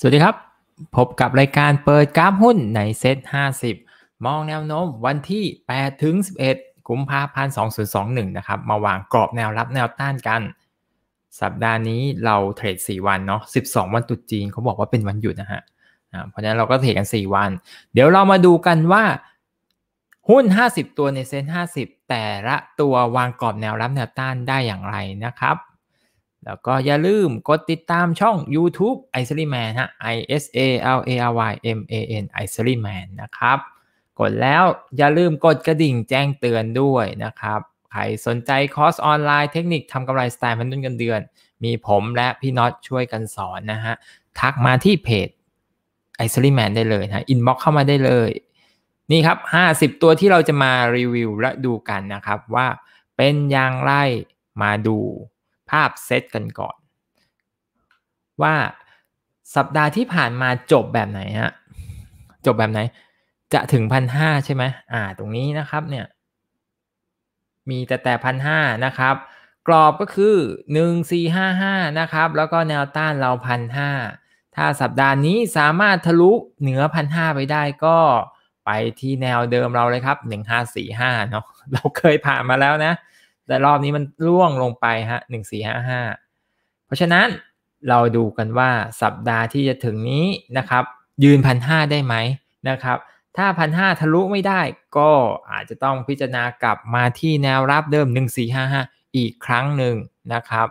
สวัสดีครับ พบกับรายการเปิดกราฟหุ้นในเซ็ต50 มองแนวโน้มวันที่ 8 ถึง 11กุมภาพันธ์2021 นะครับ มาวางกรอบแนวรับแนวต้านกัน สัปดาห์นี้เราเทรด 4 วันเนาะ12 วันตุดจีนเขาบอกว่าเป็นวันหยุดนะฮะเพราะนั้นเราก็เทรดกัน 4 วัน เดี๋ยวเรามาดูกันว่า หุ้น 50 ตัวในเซ็ต50 แต่ละตัววางกรอบแนวรับแนวต้านได้อย่างไรนะครับแล้วก็อย่าลืมกดติดตามช่อง YouTube i s l y Man ฮะ I S A L A R Y M A N i s l y Man นะครับ กดแล้วอย่าลืมกดกระดิ่งแจ้งเตือนด้วยนะครับ ใครสนใจคอร์สออนไลน์เทคนิคทำกำไรสไตล์มันนุนกันเดือน มีผมและพี่น็อตช่วยกันสอนนะฮะทักมาที่เพจ i s l ี Man ได้เลยนะ อินบ็อกเข้ามาได้เลย นี่ครับ 50 ตัวที่เราจะมารีวิวและดูกันนะครับ ว่าเป็นอย่างไรมาดูภาพเซตกันก่อน ว่าสัปดาห์ที่ผ่านมาจบแบบไหนฮะจบแบบไหนจะถึงพันห้าใช่ไหมอ่าตรงนี้นะครับเนี่ยมีแต่แต่พันห้านะครับ กรอบก็คือ 1 4 5 5นะครับแล้วก็แนวต้านเราพันห้าถ้าสัปดาห์นี้สามารถทะลุเหนือพันห้าไปได้ก็ไปที่แนวเดิมเราเลยครับ 1545เนาะเราเคยผ่านมาแล้วนะแต่รอบนี้มันร่วงลงไปฮะหนึ่งสี่ห้าห้าเพราะฉะนั้นเราดูกันว่าสัปดาห์ที่จะถึงนี้นะครับ ยืนพันห้าได้ไหมนะครับ ถ้าพันห้าทะลุไม่ได้ก็อาจจะต้องพิจารณากลับมาที่แนวรับเดิม 1455 อีกครั้งหนึ่งนะครับ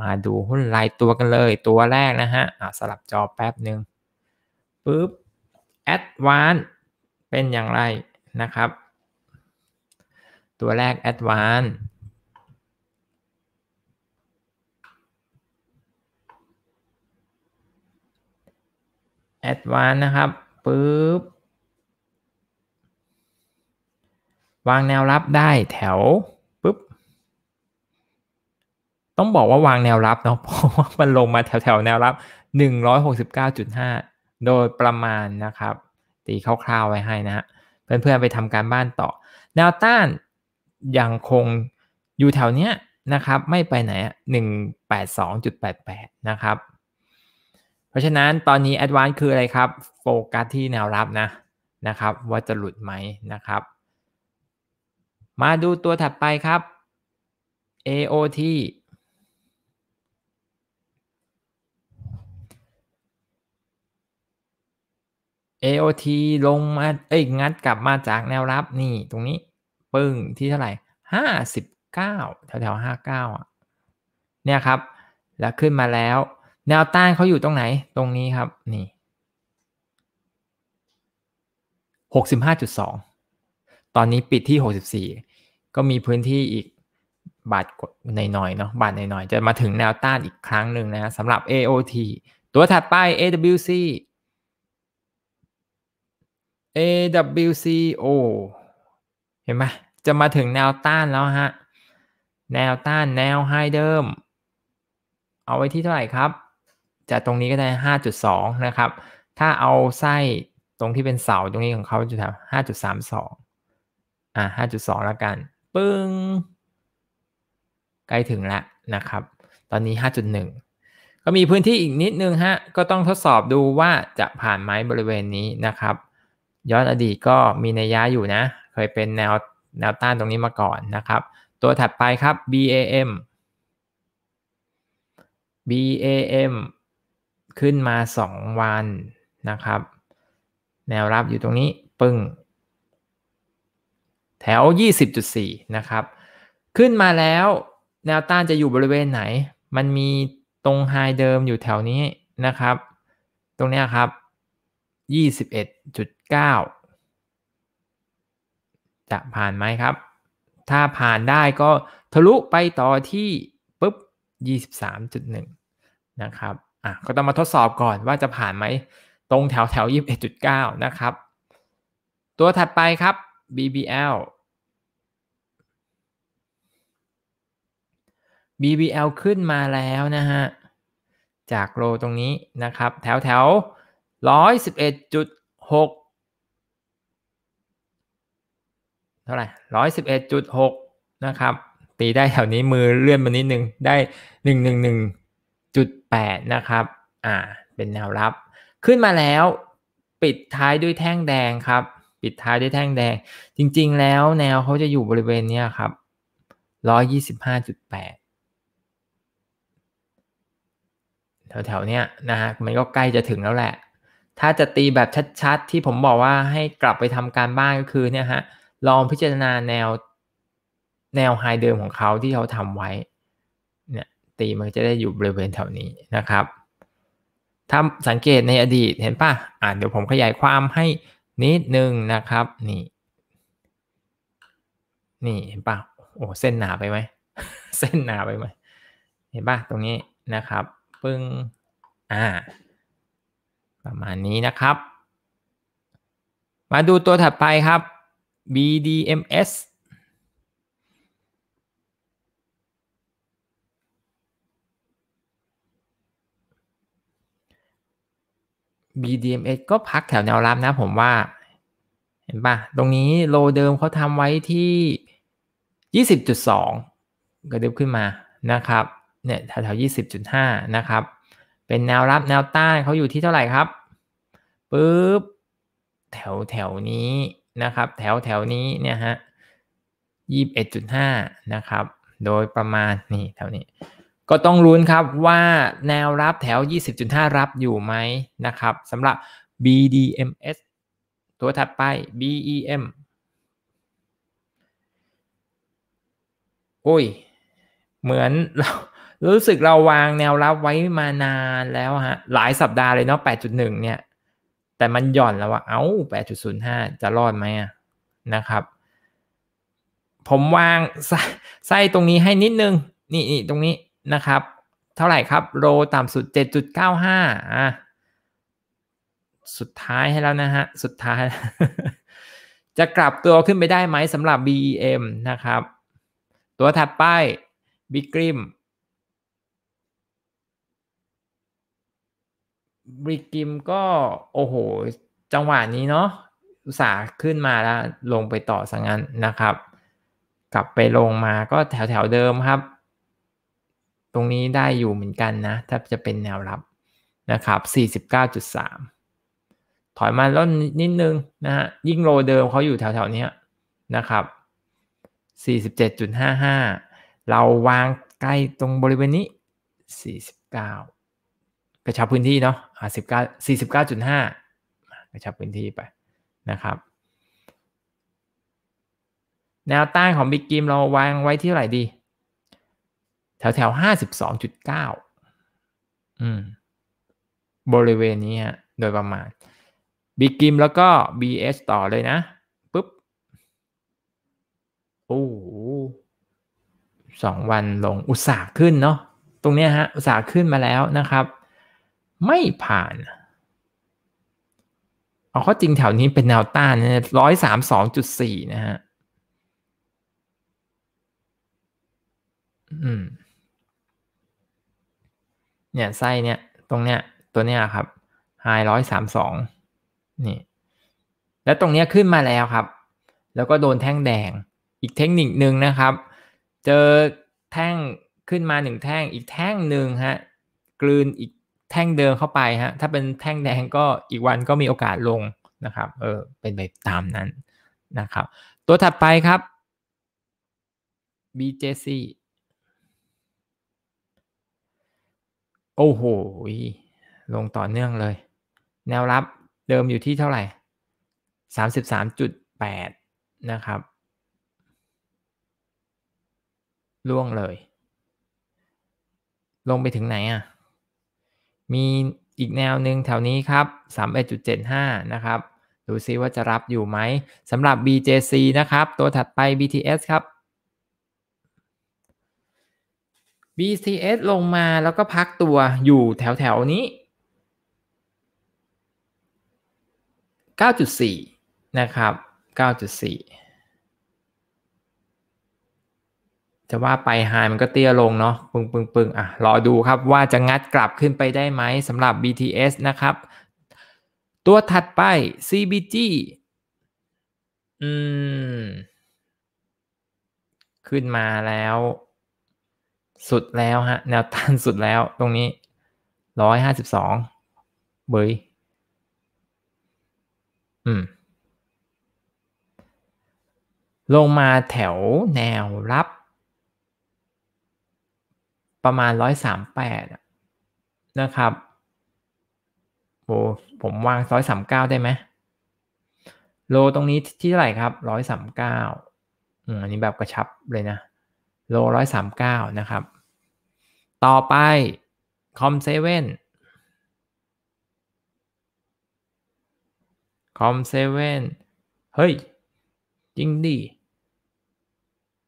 มาดูหุ้นรายตัวกันเลยตัวแรกนะฮะสลับจอแป๊บหนึ่งปุ๊บแอดวานเป็นอย่างไรนะครับ ตัวแรกแอดวานแอดวานนะครับปึ๊บ วางแนวรับได้แถวปึ๊บ ต้องบอกว่าวางแนวรับเนาะเพราะว่ามันลงมาแถวแถวแนวรับ 169.5 โดยประมาณนะครับ ตีคร่าวๆไว้ให้นะฮะเพื่อนๆ ไปทำการบ้านต่อ แนวต้านยังคงอยู่แถวเนี้ยนะครับไม่ไปไหน182.88 นะครับเพราะฉะนั้นตอนนี้แอดวานคืออะไรครับโฟกัส ที่แนวรับนะ นะ ครับ ว่า จะ หลุดไหมนะครับ มาดูตัวถัดไปครับ AOT AOT ลง มา เอ้ย งัดกลับมาจากแนวรับนี่ ตรงนี้ ปึ้งที่เท่า ไหร่ห้าสิบเก้าแถวแถวห้าเก้าเนี่ย ครับแล้วขึ้นมาแล้วแนวต้านเขาอยู่ตรงไหนตรงนี้ครับนี่หกสิบห้าจุดสองตอนนี้ปิดที่หกสิบสี่ก็มีพื้นที่อีกบาทนหน่อยๆเนาะบาทหน่อยๆจะมาถึงแนวต้านอีกครั้งหนึ่งนะสำหรับ AOT ตัวถัดไป AWC AWCO เห็นไหมจะมาถึงแนวต้านแล้วฮะ แนวต้านแนวไฮเดิม เอาไว้ที่เท่าไหร่ครับจากตรงนี้ก็ได้ห้าจุดสองนะครับ ถ้าเอาไส้ตรงที่เป็นเสาตรงนี้ของเขาจะทำห้าจุดสามสองอ่าห้าจุดสองแล้วกันปึ้งใกล้ถึงแล้วนะครับ ตอนนี้ห้าจุดหนึ่งก็มีพื้นที่อีกนิดนึงฮะก็ต้องทดสอบดูว่าจะผ่านไหมบริเวณนี้นะครับ ย้อนอดีตก็มีนัยยะอยู่นะ เคยเป็นแนวแนวต้านตรงนี้มาก่อนนะครับ ตัวถัดไปครับ BAM BAM ขึ้นมา2วันนะครับ แนวรับอยู่ตรงนี้ปึ้งแถว 20.4 นะครับ ขึ้นมาแล้วแนวต้านจะอยู่บริเวณไหน มันมีตรงไฮเดิมอยู่แถวนี้นะครับ ตรงนี้ครับ 21.9 จะผ่านไหมครับ ถ้าผ่านได้ก็ทะลุไปต่อที่ปุ๊บ 23.1 นะครับอ่ะก็ต้องมาทดสอบก่อนว่าจะผ่านไหมตรงแถวแถวยี่สิบเอ็ดจุเก้านะครับ ตัวถัดไปครับ BBL BBL ขึ้นมาแล้วนะฮะ จากโลตรงนี้นะครับ แถวแถวร้อยสิบเอ็ดจุดหกเท่าไหร่ร้อยสิบเอ็ดจุดหกนะครับ ตีได้แถวนี้มือเลื่อนมานิดนึง ได้หนึ่งหนึ่งหนึ่ง8นะครับ อ่า เป็นแนวรับ ขึ้นมาแล้ว ปิดท้ายด้วยแท่งแดงครับ ปิดท้ายด้วยแท่งแดง จริงๆ แล้วแนวเขาจะอยู่บริเวณนี้ครับ 125.8 แถว ๆ เนี้ยนะฮะ มันก็ใกล้จะถึงแล้วแหละ ถ้าจะตีแบบชัดๆ ที่ผมบอกว่าให้กลับไปทำการบ้านก็คือเนี่ยฮะ ลองพิจารณาแนว แนวไฮเดิมของเขาที่เขาทำไว้ตีมันจะได้อยู่บริเวณแถวนี้นะครับ ถ้าสังเกตในอดีตเห็นปะอ่าเดี๋ยวผมขยายความให้นิดนึงนะครับ นี่ นี่เห็นปะโอ้ เส้นหนาไปไหม เส้นหนาไปไหมเห็นปะตรงนี้นะครับ ปึ้ง อ่า ประมาณนี้นะครับ มาดูตัวถัดไปครับ BDMs BDMs ก็พักแถวแนวรับนะผมว่า เห็นปะตรงนี้โลเดิมเขาทำไว้ที่ 20.2 กระดึบขึ้นมานะครับเนี่ยแถวด20.5 นะครับ เป็นแนวรับแนวต้านเขาอยู่ที่เท่าไหร่ครับปุ๊บแถวแถวนี้นะครับ แถวแถวนี้เนี่ยฮะ 21.5 นะครับ โดยประมาณนี่แถวนี้ก็ต้องรุ้นครับว่าแนวรับแถว 20.5 รับอยู่ไหมนะครับสำหรับ BDMS ตัวถัดไป BEM โอ้ย เหมือนเรารู้สึกเราวางแนวรับไว้มานานแล้วฮะ หลายสัปดาห์เลยเนาะ8.1 เนี่ย แต่มันหย่อนแล้วว่าเอา้า 8.05 จะรอดไหมนะครับ ผมวางไส้ตรงนี้ให้นิดนึง นี่นี่ตรงนี้นะครับเท่าไหร่ครับโลต่ำสุด 7.95 อ่ะ สุดท้ายให้แล้วนะฮะ สุดท้าย จะกลับตัวขึ้นไปได้ไหมสำหรับ BEM นะครับ ตัวถัดไป Big g r i m บิกิมก็ โอ้โห จังหวะนี้เนาะอุตสาห์ขึ้นมาแล้ว ลงไปต่อสังงั้นนะครับ กลับไปลงมาก็แถวแถวเดิมครับรงนี้ได้อยู่เหมือนกันนะ ถ้าจะเป็นแนวรับนะครับ 49.3 ถอยมาล้นนิดนึงนะฮะยิ่งโลเดิมเขาอยู่แถวๆนี้นะครับ 47.55 เราวางใกล้ตรงบริเวณนี้ 49 กระชับพื้นที่เนาะอ่า19 49.5 กระชับพื้นที่ไปนะครับ แนวต้านของบิ๊กกิมเราวางไว้ที่เท่าไหร่ดีแถวแถวห้าสิบสองจุดเก้า อืม บริเวณนี้ฮะโดยประมาณบีกิม แล้วก็ BS ต่อเลยนะปุ๊บ โอ้สองวันลงอุตสาห์ขึ้นเนาะตรงเนี้ยฮะ อุตสาห์ขึ้นมาแล้วนะครับ ไม่ผ่าน เอาข้อจริงแถวนี้เป็นแนวต้านนะร้อยสามสองจุดสี่ นะฮะ อืมเนี่ยไส้เนี่ยตรงเนี้ยตัวเนี้ยครับไฮร้อยสามสองนี่ แล้วตรงเนี้ยขึ้นมาแล้วครับ แล้วก็โดนแท่งแดงอีกเทคนิคหนึ่งนะครับ เจอแท่งขึ้นมาหนึ่งแท่งอีกแท่งหนึ่งฮะกลืนอีกแท่งเดิมเข้าไปฮะถ้าเป็นแท่งแดงก็อีกวันก็มีโอกาสลงนะครับเออเป็นไปตามนั้นนะครับ ตัวถัดไปครับ BJC โอ้โห ลงต่อเนื่องเลย แนวรับเดิมอยู่ที่เท่าไหร่สสสาามมิบจุดแปดนะครับ ล่วงเลย ลงไปถึงไหนอะ่ะ มีอีกแนวหนึ่งแถวนี้ครับ 31.75 นะครับ ดูซิว่าจะรับอยู่ไหม สำหรับ BJC นะครับ ตัวถัดไป BTS ครับ BTS ลงมาแล้วก็พักตัวอยู่แถวแถวนี้ 9.4 นะครับ 9.4 จะว่าไปหายมัน ก็ เตี้ยลง เนาะปึงปึงปึงอ่ะรอ ดู ครับ ว่าจะงัดกลับขึ้นไปได้ไหมสำหรับ BTS นะครับ ตัวถัดไป CBG อืมขึ้นมาแล้วสุดแล้วฮะ แนวต้านสุดแล้วตรงนี้ร้อยห้าสิบสองเบยอืม ลงมาแถวแนวรับ ประมาณร้อยสามแปดนะครับโอ้ผมวางร้อยสามเก้าได้ไหมโลตรงนี้ที่เท่าไหร่ครับร้อยสามเก้าอันนี้แบบกระชับเลยนะโลร้อยสามเก้านะครับ ต่อไป คอมเซเว่นคอมเซเว่นเฮ้ยจริงดิ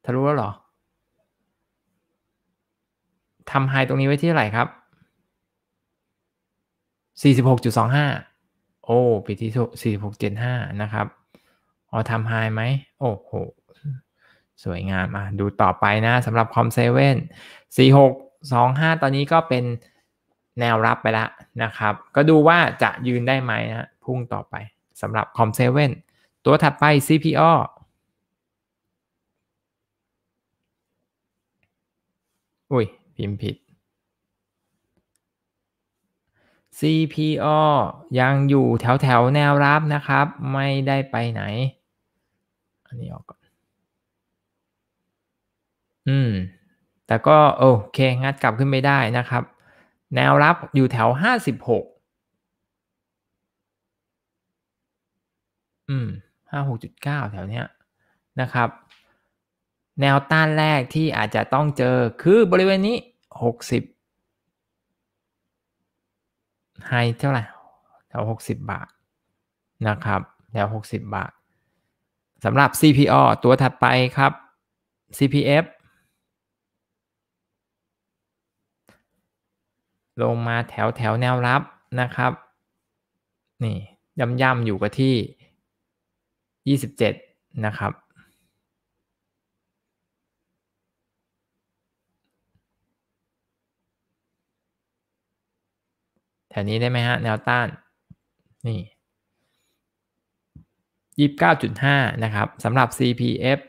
ทะลุแล้วหรอทำไฮตรงนี้ไว้ที่เท่าไหร่ครับ 46.25 โอ้ ปิดที่ 46.75นะครับอ๋อทำไฮไหม โอ้โหสวยงามอ่ะดูต่อไปนะสำหรับคอมเซเว่นสี่หกสองห้าตอนนี้ก็เป็นแนวรับไปแล้วนะครับ ก็ดูว่าจะยืนได้ไหมนะพุ่งต่อไปสำหรับคอมเซเว่นตัวถัดไป CPO อุ้ย พิมพ์ผิด CPO ยังอยู่แถวแถวแนวรับนะครับไม่ได้ไปไหน อันนี้ออกก่อนอืม แต่ก็โอเค งัดกลับขึ้นไม่ได้นะครับ แนวรับอยู่แถวห้าสิบหก อืมห้าหกจุดเก้าแถวเนี้ยนะครับ แนวต้านแรกที่อาจจะต้องเจอคือบริเวณนี้ หกสิบไฮเท่าไหร่แถวหกสิบบาท นะครับแถวหกสิบบาทสำหรับ CPO ตัวถัดไปครับ CPF ลงมาแถวแถวแนวรับนะครับ นี่ย่ำๆอยู่กับที่ 27 นะครับ แถวนี้ได้ไหมฮะแนวต้านนี่ 29.5 นะครับสำหรับ CPF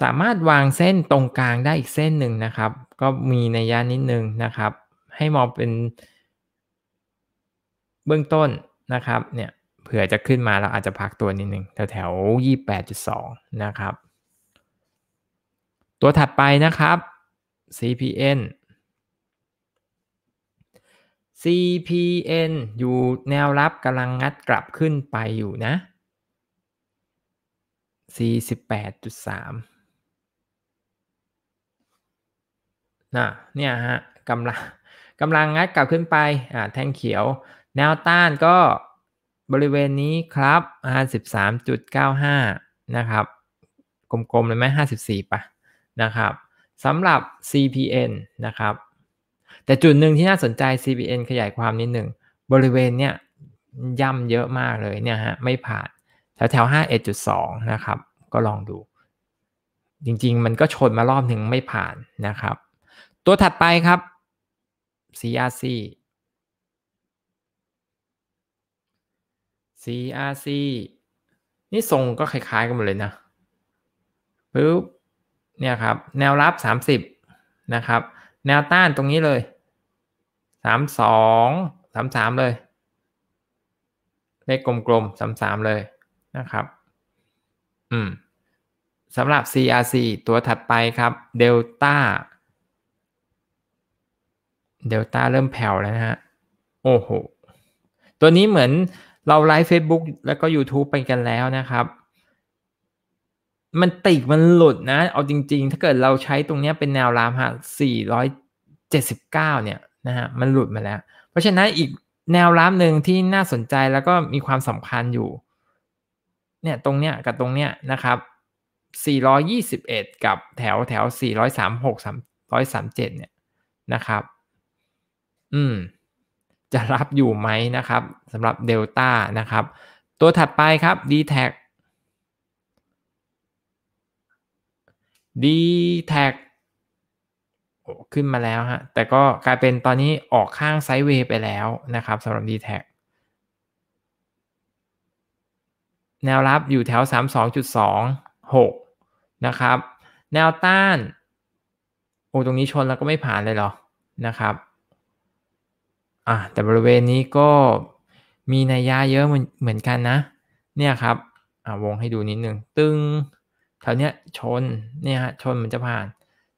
สามารถวางเส้นตรงกลางได้อีกเส้นหนึ่งนะครับ ก็มีในย่านนิดนึงนะครับ ให้มองเป็นเบื้องต้นนะครับเนี่ยเผื่อจะขึ้นมาเราอาจจะพักตัวนิดนึงแถวแถวยี่แปดจุดสองนะครับ ตัวถัดไปนะครับ CPN CPN อยู่แนวรับกำลังงัดกลับขึ้นไปอยู่นะ 48.3นะเนี่ยฮะกำลังกำลังงัดกลับขึ้นไปอ่าแท่งเขียว แนวต้านก็บริเวณนี้ครับ53.95 นะครับ กลมๆ เลยไหม54 ป่ะ นะครับสำหรับ CPN นะครับ แต่จุดหนึ่งที่น่าสนใจ CPN ขยายความนิดหนึ่ง บริเวณเนี้ยย่ำเยอะมากเลยเนี่ยฮะไม่ผ่านแถวแถว51.2 นะครับ ก็ลองดู จริงๆ มันก็ชนมารอบหนึ่งไม่ผ่านนะครับตัวถัดไปครับ CRC CRC นี่ทรงก็คล้ายๆกันหมดเลยนะ ปึ๊บ เนี่ยครับแนวรับ 30 นะครับ แนวต้านตรงนี้เลย 32 33เลยเลขกลมๆ33เลยนะครับอืมสำหรับ CRC ตัวถัดไปครับ Delta เดลต้าเริ่มแผ่วแล้วนะฮะ โอ้โห ตัวนี้เหมือนเราไลฟ์ Facebook แล้วก็ YouTube ไปกันแล้วนะครับ มันติกมันหลุดนะเอาจริง ๆ ถ้าเกิดเราใช้ตรงนี้เป็นแนวรามฮะ 479 เนี่ยนะฮะมันหลุดมาแล้ว เพราะฉะนั้นอีกแนวรามหนึ่งที่น่าสนใจแล้วก็มีความสำคัญอยู่ เนี่ยตรงเนี้ยกับตรงเนี้ยนะครับ 421 กับแถวแถว436 337เนี่ยนะครับอืม จะรับอยู่ไหมนะครับสำหรับเดลต้านะครับ ตัวถัดไปครับ d t แท d t แทขึ้นมาแล้วฮะแต่ก็กลายเป็นตอนนี้ออกข้างไซด์เวย์ไปแล้วนะครับสำหรับ d t แทแนวรับอยู่แถว 32.26 นะครับ แนวต้าน โอ้ ตรงนี้ชนแล้วก็ไม่ผ่านเลยเหรอนะครับอ่ะแต่บริเวณนี้ก็มีนัยยะเยอะเหมือนกันนะ เนี่ยครับอ่ะวงให้ดูนิดนึง ตึงแถวเนี้ย ชน เนี่ยฮะชนมันจะผ่าน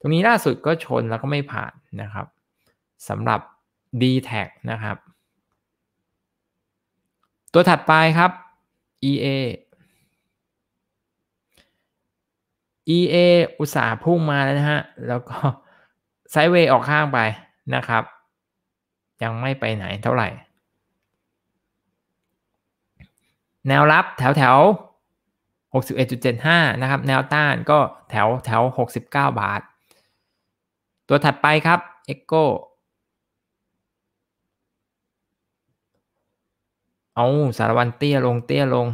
ตรงนี้ล่าสุดก็ชนแล้วก็ไม่ผ่าน นะครับสำหรับ d t a g นะครับ ตัวถัดไปครับ EA EA อุตสาห์พุ่งมาแล้วนะฮะ แล้วก็ ไซเวย์ออกข้างไปนะครับยังไม่ไปไหนเท่าไหร่ แนวรับแถวแถว61.75 นะครับ แนวต้านก็แถวแถว 69 บาท ตัวถัดไปครับ Echo เอาสารวันเตี้ยลงเตี้ยลง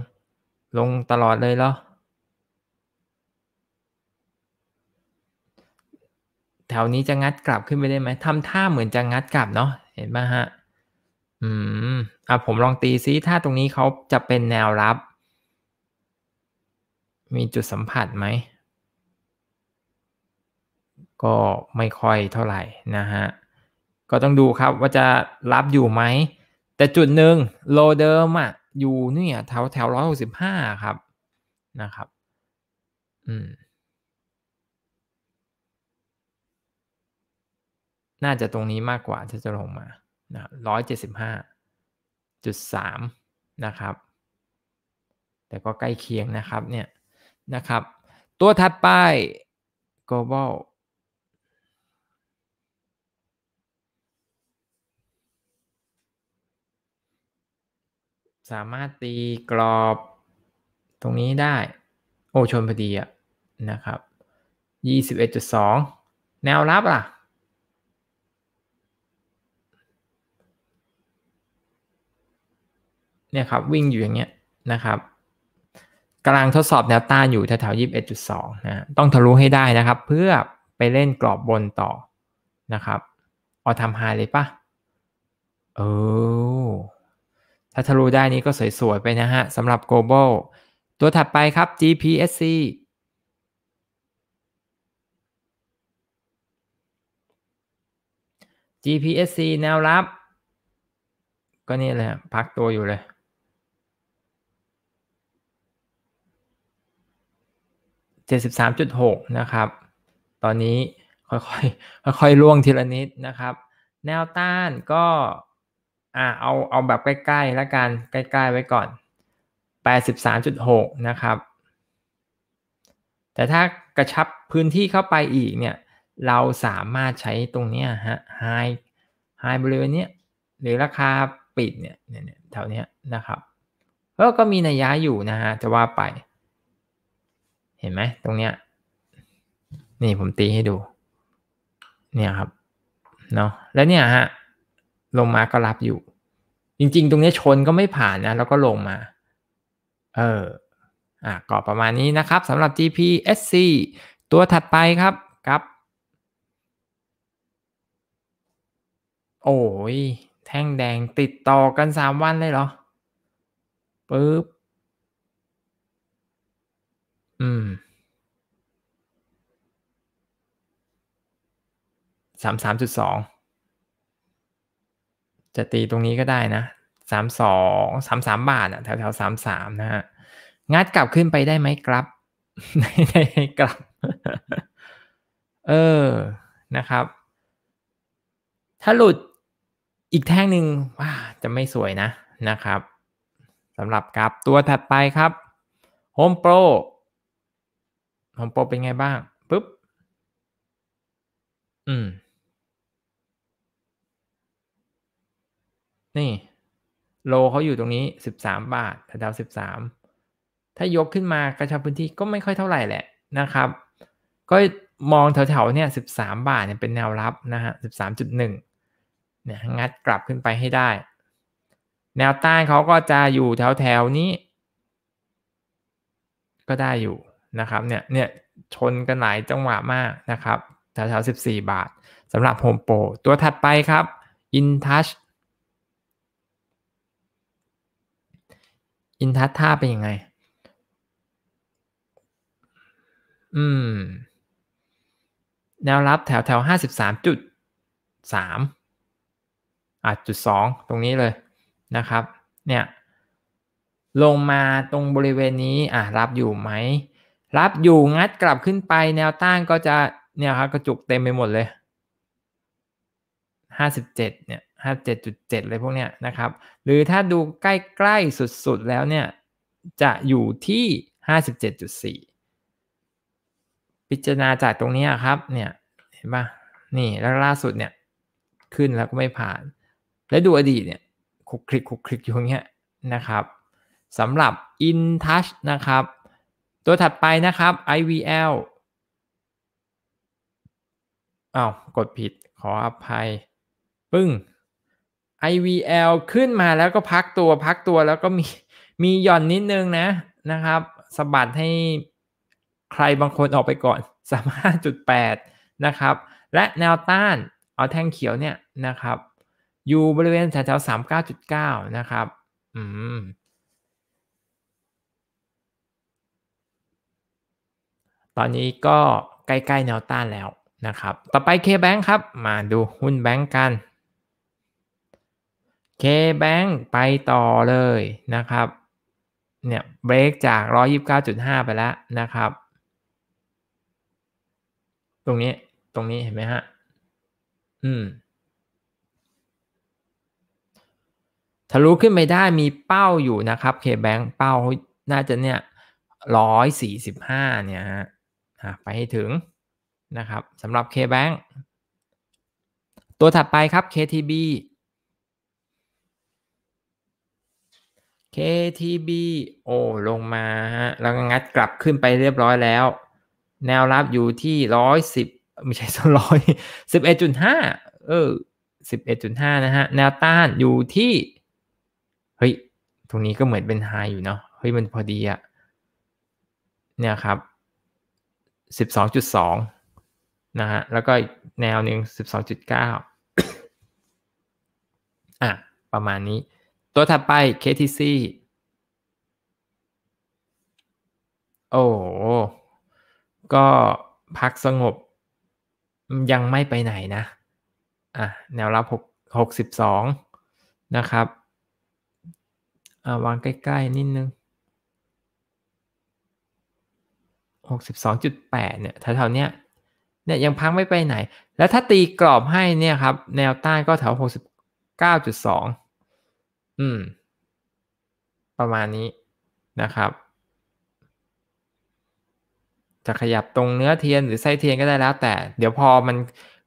ลงตลอดเลยเหรอแถวนี้จะงัดกลับขึ้นไปได้ไหมทำท่าเหมือนจะงัดกลับเนาะเห็นไหมฮะ อืม อ่ะ ผมลองตีซิถ้าตรงนี้เขาจะเป็นแนวรับ มีจุดสัมผัสไหม ก็ไม่ค่อยเท่าไหร่นะฮะ ก็ต้องดูครับ ว่า จะรับอยู่ไหม แต่จุดหนึ่งโล เดิมอะอยู่ เนี่ยแถวแถวร้อยหกสิบห้าครับ นะครับ อืมน่าจะตรงนี้มากกว่าที่จะลงมานร้อยเจ็ดสิบห้าจุดสามนะครับ แต่ก็ใกล้เคียงนะครับเนี่ย นะครับ ตัวถัดไป global สามารถตีกรอบตรงนี้ได้โอชนพอดีอะนะครับ 21.2 แนวรับล่ะเนี่ยครับ วิ่งอยู่อย่างเงี้ยนะครับกำลังทดสอบแนวต้านอยู่แถวๆยี่สิบเอ็ดจุดสองนะ ต้องทะลุให้ได้นะครับ เพื่อไปเล่นกรอบบนต่อนะครับเอาทำไฮเลยปะเออ ถ้าทะลุได้นี้ก็สวยๆไปนะฮะสำหรับ global ตัวถัดไปครับ GPSC G P S C แนวรับ ก็นี่เลยพักตัวอยู่เลย73.6 นะครับ ตอนนี้ค่อยๆค่อยๆล่วงทีละนิดนะครับ แนวต้านก็อ่าเอาเอาแบบใกล้ ๆ แล้วกันใกล้ๆไว้ก่อน 83.6 นะครับ แต่ถ้ากระชับพื้นที่เข้าไปอีกเนี่ย เราสามารถใช้ตรงนี้ฮะไฮไฮบริเวณนี้หรือราคาปิดเนี่ยแถวนี้นะครับก็มีนัยยะอยู่นะฮะจะว่าไปเห็นไหมตรงเนี้ยนี่ผมตีให้ดู เนี่ยครับเนาะแล้วเนี่ยฮะลงมาก็รับอยู่ จริงๆตรงนี้ชนก็ไม่ผ่านนะแล้วก็ลงมา เอออ่ะก็ประมาณนี้นะครับสำหรับ GPSC ตัวถัดไปครับครับ โอ้ย แท่งแดงติดต่อกัน 3 วันเลยเหรอปึ๊บอืมสามสามจุดสอง จะตีตรงนี้ก็ได้นะสามสองสามสามบาทอ่ะแถวแถวสามสามนะฮะงัดกลับขึ้นไปได้ไหมครับไม่ได้กลับ เออนะครับ ถ้าหลุดอีกแท่งหนึ่งว้าจะไม่สวยนะนะครับสำหรับกราฟตัวถัดไปครับ Home Pro ฮอมโปรเป็นไงบ้างปุ๊บ อืม นี่ โลเขาอยู่ตรงนี้สิบสามบาทแถวสิบสามถ้ายกขึ้นมากระชับพื้นที่ก็ไม่ค่อยเท่าไหร่แหละนะครับ ก็มองแถวๆเนี่ยสิบสามบาทเนี่ยเป็นแนวรับนะฮะสิบสามจุดหนึ่งเนี่ย งัดกลับขึ้นไปให้ได้ แนวต้านเขาก็จะอยู่แถว ๆ นี้ ก็ได้อยู่นะครับเนี่ยเนี่ยชนกันหลายจังหวะมากนะครับ แถวๆ 14 บาทสำหรับ Home Pro ตัวถัดไปครับ InTouch InTouch ท่าเป็นยังไง อืม แนวรับแถวแถวห้าสิบสามจุดสามอ่ะจุดสองตรงนี้เลยนะครับเนี่ย ลงมาตรงบริเวณนี้อ่ะ รับอยู่ไหมรับอยู่งัดกลับขึ้นไปแนวต้านก็จะเนี่ยครับกระจุกเต็มไปหมดเลย ห้าสิบเจ็ดเนี่ยห้าเจ็ดจุดเจ็ดเลยพวกเนี้ยนะครับ หรือถ้าดูใกล้ๆสุดๆแล้วเนี่ย จะอยู่ที่ห้าสิบเจ็ดจุดสี่พิจารณาจากตรงนี้ครับเนี่ยเห็นปะนี่แล้วล่าสุดเนี่ยขึ้นแล้วก็ไม่ผ่าน แล้วดูอดีตเนี่ยคลิกคลิกคลิกอยู่อย่างเงี้ยนะครับสำหรับ InTouch นะครับตัวถัดไปนะครับ IVL อา้าวกดผิดขออภัย ปึ้ง IVL ขึ้นมาแล้วก็พักตัวพักตัวแล้วก็มี มีหย่อนนิดนึงนะนะครับสบัดให้ใครบางคนออกไปก่อน35.8นะครับ และแนวต้าน เอาแท่งเขียวเนี่ยนะครับ อยู่บริเวณแถวๆ39.9 นะครับ อืมตอนนี้ก็ใกล้ๆแนวต้านแล้วนะครับ ต่อไป KBank ครับ มาดูหุ้นแบงก์กัน KBank ไปต่อเลยนะครับ เนี่ยเบรกจาก 129.5 ไปแล้วนะครับ ตรงนี้ ตรงนี้เห็นไหมฮะ อืมทะลุขึ้นไปได้มีเป้าอยู่นะครับ KBank เป้า น่าจะเนี่ย 145 เนี่ยฮะไปให้ถึงนะครับสำหรับ KBank ตัวถัดไปครับ KTB KTB โอ้ลงมาฮะแล้วงัดกลับขึ้นไปเรียบร้อยแล้ว แนวรับอยู่ที่ร้อยสิบไม่ใช่ร้อยสิบเอ็ดจุดห้าเออสิบเอ็ดจุดห้านะฮะ แนวต้านอยู่ที่เฮ้ย ตรงนี้ก็เหมือนเป็นไฮอยู่เนาะเฮ้ยมันพอดีอะเนี่ยครับ12.2นะฮะ แล้วก็อีกแนวหนึ่ง12.9อ่ะ ประมาณนี้ ตัวถัดไป KTC โอ้ก็พักสงบยังไม่ไปไหนนะ อ่ะ แนวรับ6 62นะครับอ่าวางใกล้ ๆ นิดนึง62.8 เนี่ยแถวๆเนี้ยเนี่ย ยังพังไม่ไปไหน แล้วถ้าตีกรอบให้เนี่ยครับ แนวต้านก็แถว69.2 อืม ประมาณนี้นะครับ จะขยับตรงเนื้อเทียนหรือไส้เทียนก็ได้แล้ว แต่เดี๋ยวพอมัน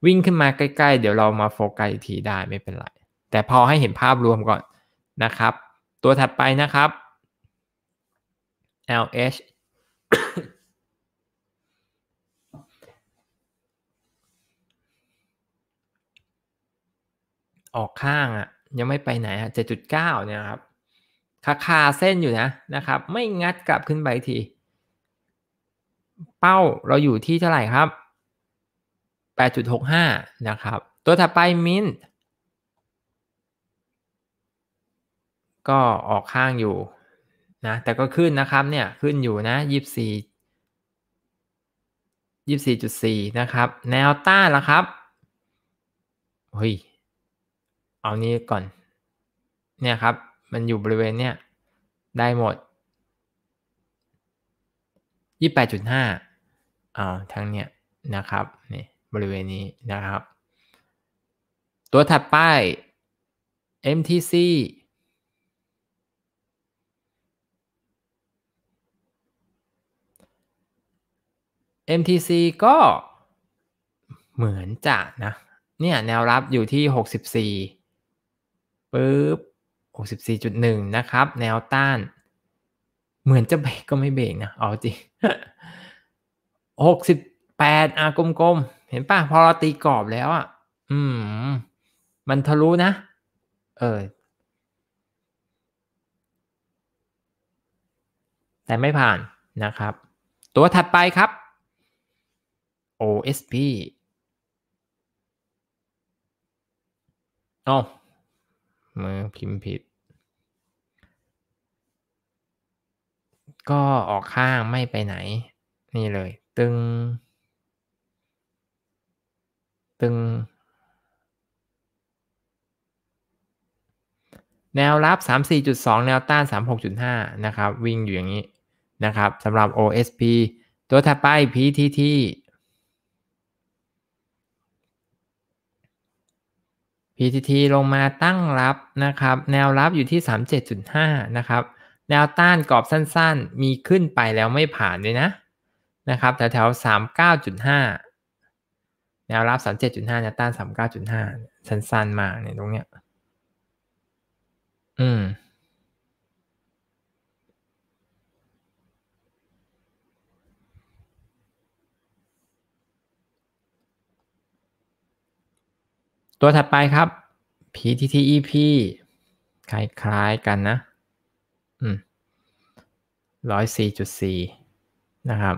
วิ่งขึ้นมาใกล้ ๆ เดี๋ยวเรามาโฟกัสอีกทีได้ ไม่เป็นไร แต่พอให้เห็นภาพรวมก่อนนะครับ ตัวถัดไปนะครับ LH ออกข้างอ่ะยังไม่ไปไหนฮะเจ็ดจุดเก้าเนี่ยครับคาคาเส้นอยู่นะนะครับ ไม่งัดกลับขึ้นไปที เป้าเราอยู่ที่เท่าไหร่ครับ 8.65 นะครับตัวถัดไปมินก็ออกข้างอยู่นะแต่ก็ขึ้นนะครับเนี่ยขึ้นอยู่นะ 24 24.4 นะครับ แนวต้านละครับเฮ้ยเอานี้ก่อน เนี่ยครับ มันอยู่บริเวณเนี่ยได้หมด28.5อาทั้งเนี่ยนะครับ นี่บริเวณนี้นะครับ ตัวถัดไป MTC MTC ก็เหมือนจะนะ เนี่ย แนวรับอยู่ที่ 64ปึ๊บ64.1นะครับ แนวต้าน เหมือนจะเบรกก็ไม่เบรกนะ เอาจริง68อาะกลมๆ เห็นป่ะ พอเราตีกรอบแล้วอ่ะ อืมมันทะลุนะ เออ แต่ไม่ผ่านนะครับ ตัวถัดไปครับ OSP อ๋อมาพิมพ์ผิด ก็ออกข้างไม่ไปไหน นี่ เลย ตึง ตึง แนวรับ 34.2แนวต้าน36.5นะครับ วิ่งอยู่ อย่างนี้นะครับสำหรับ OSP ตัวถัดไป PTT PTT ลงมาตั้งรับนะครับแนวรับอยู่ที่ 37.5 นะครับแนวต้านกรอบสั้นๆ มีขึ้นไปแล้วไม่ผ่านเลยนะนะครับแถวๆ39.5 แนวรับ 37.5 แนวต้าน 39.5 สั้นๆ มากเนี่ยตรงเนี้ย อืมตัวถัดไปครับ PTTEP คล้ายๆกันนะร้อยสี่จุดสี่นะครับ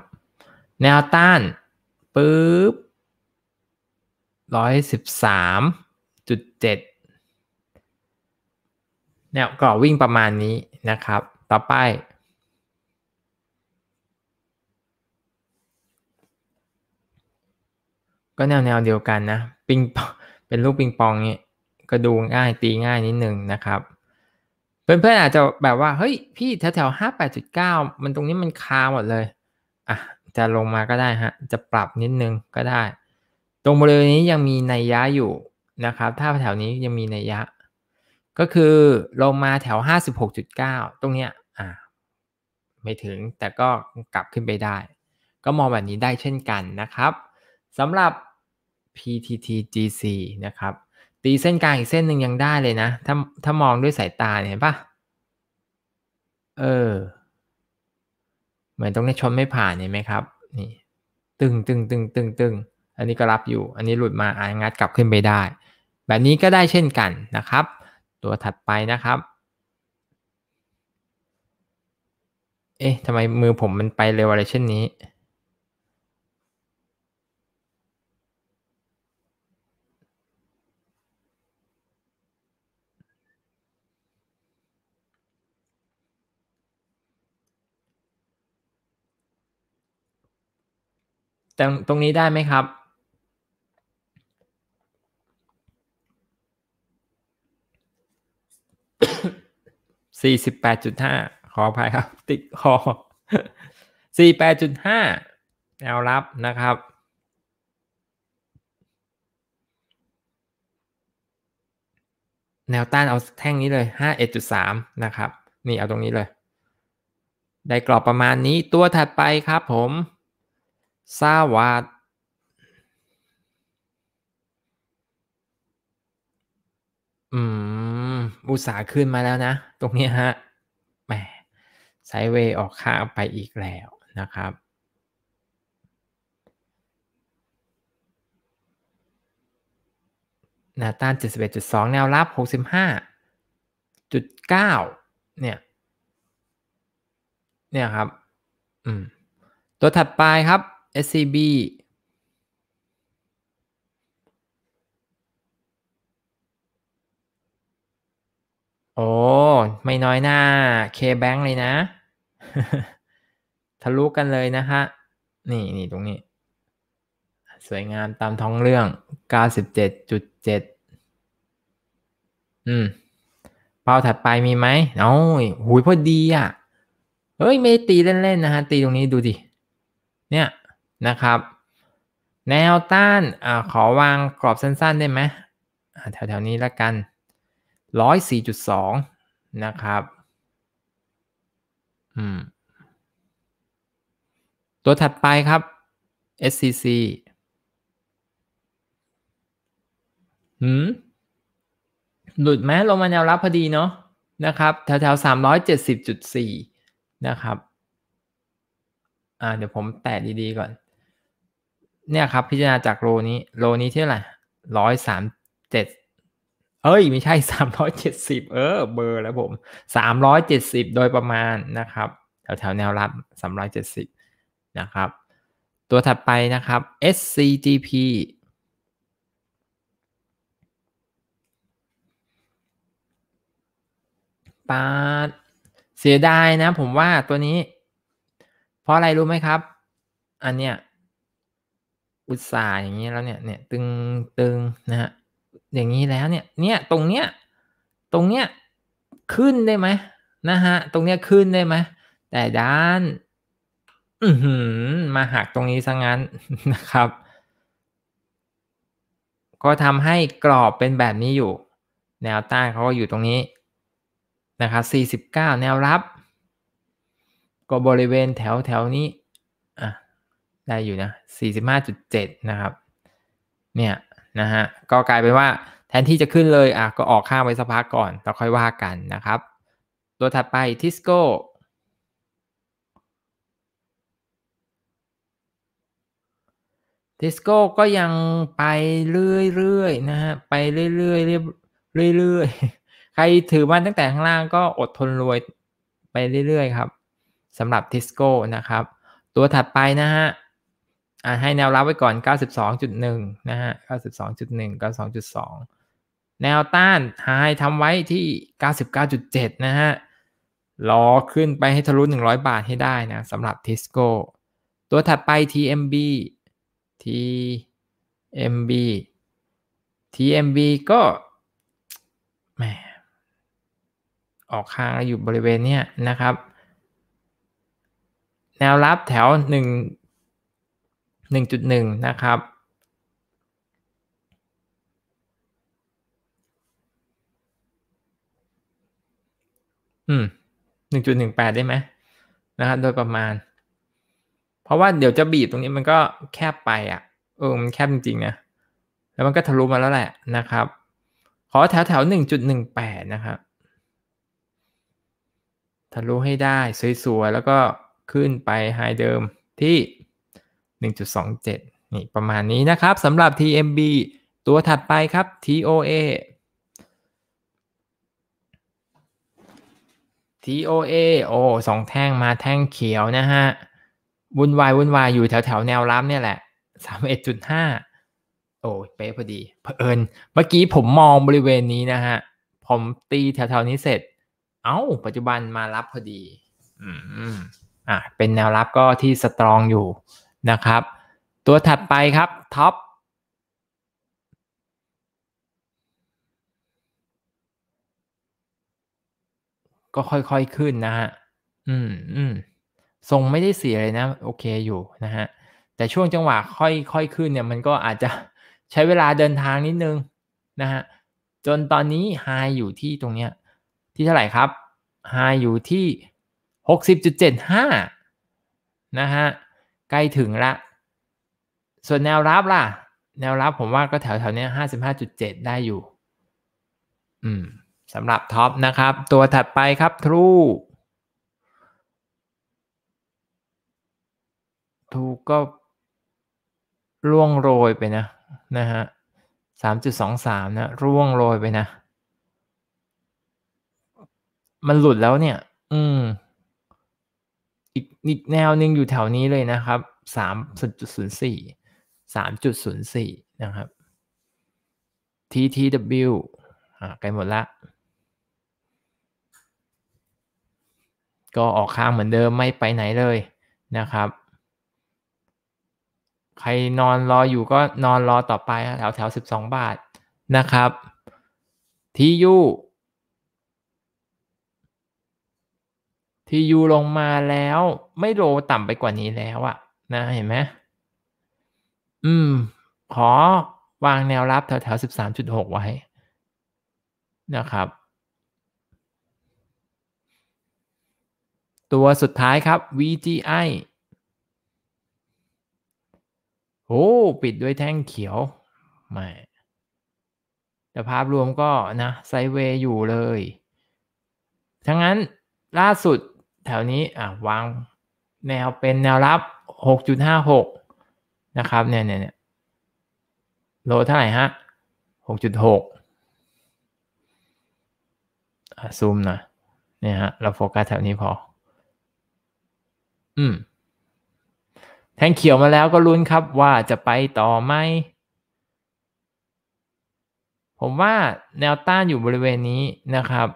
แนวต้านปึ๊บร้อยสิบสามจุดเจ็ด แนวก่อวิ่งประมาณนี้นะครับ ต่อไป ก็แนวแนวเดียวกันนะ ปิงเป็นลูกปิงปองเนี่ยก็ดูง่ายตีง่ายนิดนึงนะครับ เพื่อนๆ อาจจะแบบว่าเฮ้ย พี่แถวๆห้าแปดจุดเก้ามันตรงนี้มันคาหมดเลยอ่ะจะลงมาก็ได้ฮะจะปรับนิดนึงก็ได้ ตรงบริเวณนี้ยังมีนัยยะอยู่นะครับ ถ้าแถวนี้ยังมีนัยยะ ก็คือลงมาแถวหห้าสิบกจุดเก้าตรงเนี้ยอ่ะไม่ถึงแต่ก็กลับขึ้นไปได้ ก็มองแบบนี้ได้เช่นกันนะครับสำหรับ PTTGC นะครับ ตีเส้นกลางอีกเส้นหนึ่งยังได้เลยนะ ถ้าถ้ามองด้วยสายตาเห็นปะเออเหมือนตรงนี้ชนไม่ผ่านเห็นไหมครับนี่ตึงตึงตึงตึงตึงอันนี้ก็รับอยู่อันนี้หลุดมาอางัดกลับขึ้นไปได้ แบบนี้ก็ได้เช่นกันนะครับ ตัวถัดไปนะครับเอ๊ะทำไมมือผมมันไปเร็วอะไรเช่นนี้ตรงตรงนี้ได้ไหมครับสี่สิบแปดจุดห้าขออภัยครับ ติดคอสี่แปดจุดห้าแนวรับนะครับ แนวต้านเอาแท่งนี้เลย 51.3 นะครับ นี่เอาตรงนี้เลย ได้กรอบประมาณนี้ตัวถัดไปครับผมสวัสดอืม อุตสาห์ขึ้นมาแล้วนะ ตรงนี้ฮะ แหม ไซเวออกข้าไปอีกแล้วนะครับนาต้าน 71.2 แนว รับ 65.9เนี่ย เนี่ยครับ อืม ตัวถัดไปครับ SCB โอ้ไม่น้อยหน้า K-Bank เลยนะทะลุกกันเลยนะฮะนี่นี่ตรงนี้ สวยงามตามท้องเรื่อง 97.7 อืมเป้าถัดไปมีไหมโอ้ยหุยพอดีอ่ะ เฮ้ย ไม่ตีเล่น ๆ นะฮะตีตรงนี้ดูดิ เนี่ยนะครับแนวต้านอขอวางกรอบสั้น ๆ ได้ไหมแถว ๆ นี้ละกัน104.2 นะครับตัวถัดไปครับ SCC หืมหลุดไหมลงมาแนวรับพอดีเนาะนะครับ แถว ๆ 370.4 นะครับ อ่าเดี๋ยวผมแตะดี ๆ ก่อนเนี่ยครับพิจารณาจากโลนี้โลนี้เท่าไหร่ร้อยสามเจ็ดเอ้ยไม่ใช่สามร้อยเจ็ดสิบเออเบอร์แล้วผมสามร้อยเจ็ดสิบโดยประมาณนะครับแถวแถวแนวรับสามร้อยเจ็ดสิบนะครับตัวถัดไปนะครับ SCGP ปาดเสียดายนะผมว่าตัวนี้เพราะอะไรรู้ไหมครับ อันเนี้ยอุตส่าห์อย่างนี้แล้วเนี่ยเนี่ยตึงตึงนะฮะอย่างนี้แล้วเนี่ย เนี่ยตรงเนี้ย ตรงเนี้ย ขึ้นได้ไหมนะฮะ ตรงเนี้ยขึ้นได้ไหมแต่ด้าน อืมาหักตรงนี้ซะงั้นนะครับ ก็ทำให้กรอบเป็นแบบนี้อยู่ แนวต้านเขาก็อยู่ตรงนี้นะครับ 49 แนวรับ ก็บริเวณแถวแถวนี้ได้อยู่นะ 45.7 นะครับ เนี่ยนะฮะ ก็กลายเป็นว่าแทนที่จะขึ้นเลยอ่ะก็ออกข้างไว้สักพักก่อนแล้วค่อยว่ากันนะครับ ตัวถัดไปทิสโก้ ทิสโก้ก็ยังไปเรื่อยๆนะฮะ ไปเรื่อยๆเรอยเรื่อยๆใครถือมันตั้งแต่ข้างล่างก็อดทนรวย ไปเรื่อยๆครับสำหรับทิสโก้นะครับ ตัวถัดไปนะฮะให้แนวรับไว้ก่อน 92.1 นะฮะ 92.1 92.2 แนวต้านหายทำไว้ที่ 99.7 นะฮะ รอขึ้นไปให้ทะลุ 100 บาทให้ได้นะสำหรับทิสโก้ตัวถัดไป TMB TMB TMB ก็แหมออกค้างอยู่บริเวณเนี้ยนะครับ แนวรับแถว 1 1.1นะครับ อืมหนึ่งจุดหนึ่งแปดได้ไหมนะครับ โดยประมาณ เพราะว่าเดี๋ยวจะบีบตรงนี้มันก็แคบไปอ่ะเออมันแคบจริงๆนะ แล้วมันก็ทะลุมาแล้วแหละนะครับ ขอแถวแถวหนึ่งจุดหนึ่งแปดนะครับทะลุให้ได้ สวยๆแล้วก็ขึ้นไปไฮเดิมที่1.27 นี่ประมาณนี้นะครับสำหรับ TMB ตัวถัดไปครับ TOA TOA โอ้สองแท่งมาแท่งเขียวนะฮะ วุ่นวาย วุ่นวาย อยู่แถวแถวแนวรับเนี่ยแหละ 31.5 โอ้เป๊ะพอดีเผอิญ เมื่อกี้ผมมองบริเวณนี้นะฮะ ผมตีแถวๆ นี้เสร็จ เอา้า ปัจจุบันมารับพอดี อืม อ่ะ เป็นแนวรับก็ที่สตรองอยู่นะครับ ตัวถัดไปครับ ท็อป ก็ค่อยๆขึ้นนะฮะ อืมอืมทรงไม่ได้เสียเลยนะ โอเคอยู่นะฮะ แต่ช่วงจังหวะค่อยๆขึ้นเนี่ยมันก็อาจจะใช้เวลาเดินทางนิดนึงนะฮะ จนตอนนี้ไฮอยู่ที่ตรงเนี้ยที่เท่าไหร่ครับไฮอยู่ที่หกสิบจุดเจ็ดห้านะฮะใกล้ถึงละ ส่วนแนวรับล่ะ แนวรับผมว่าก็แถวแถวนี้ห้าสิบห้าจุดเจ็ดได้อยู่ อืมสำหรับท็อปนะครับ ตัวถัดไปครับทรูทูก็ ร่วงโรยไปนะนะฮะสามจุดสองสามนะ ร่วงโรยไปนะ มันหลุดแล้วเนี่ย อืมอีกอีกแนวหนึ่งอยู่แถวนี้เลยนะครับสามสจุดศูนย์สี่สามจุดศูนย์สี่นะครับ TTW อ่าไกลหมดละ ก็ออกข้างเหมือนเดิมไม่ไปไหนเลยนะครับ ใครนอนรออยู่ก็นอนรอต่อไปแถวแถวสิบสองบาทนะครับทียูทียูลงมาแล้วไม่โลต่ำไปกว่านี้แล้วอะนะเห็นไหมอืม ขอวางแนวรับแถวแถวสิบสามจุดหกไว้ นะครับ ตัวสุดท้ายครับ VGI โอ้ปิดด้วยแท่งเขียวไม่แต่ภาพรวมก็นะ ไซเวย์อยู่เลย ทั้งนั้นล่าสุดแถวนี้ อ่ะ วาง แนวเป็นแนวรับ6.56นะครับ เนี่ยเนี่ยเนี่ยโลเท่าไหร่ ฮะ6.6ซูมหน่อยเนี่ย ฮะ เรา โฟกัส แถวนี้ พอ อืมแทงเขียวมาแล้วก็ลุ้นครับว่าจะไปต่อไหมผมว่าแนวต้านอยู่บริเวณนี้นะครับ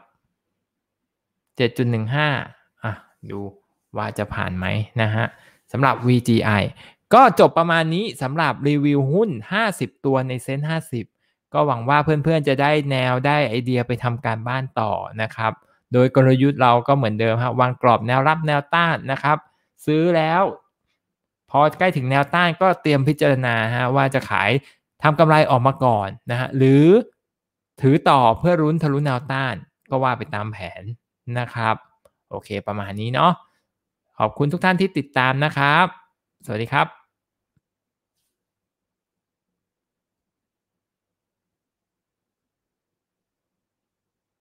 7.15ดูว่าจะผ่านไหมนะฮะสำหรับ VGI ก็จบประมาณนี้สำหรับรีวิวหุ้น 50 ตัวในเซ็น 50 ก็หวังว่าเพื่อนๆจะได้แนวได้ไอเดียไปทำการบ้านต่อนะครับ โดยกลยุทธ์เราก็เหมือนเดิมฮะวางกรอบแนวรับแนวต้านนะครับ ซื้อแล้วพอใกล้ถึงแนวต้านก็เตรียมพิจารณาฮะ ว่าจะขายทำกำไรออกมาก่อนนะฮะ หรือถือต่อเพื่อรุ้นทะลุแนวต้านก็ว่าไปตามแผนนะครับโอเคประมาณนี้เนาะ ขอบคุณทุกท่านที่ติดตามนะครับ สวัสดีครับ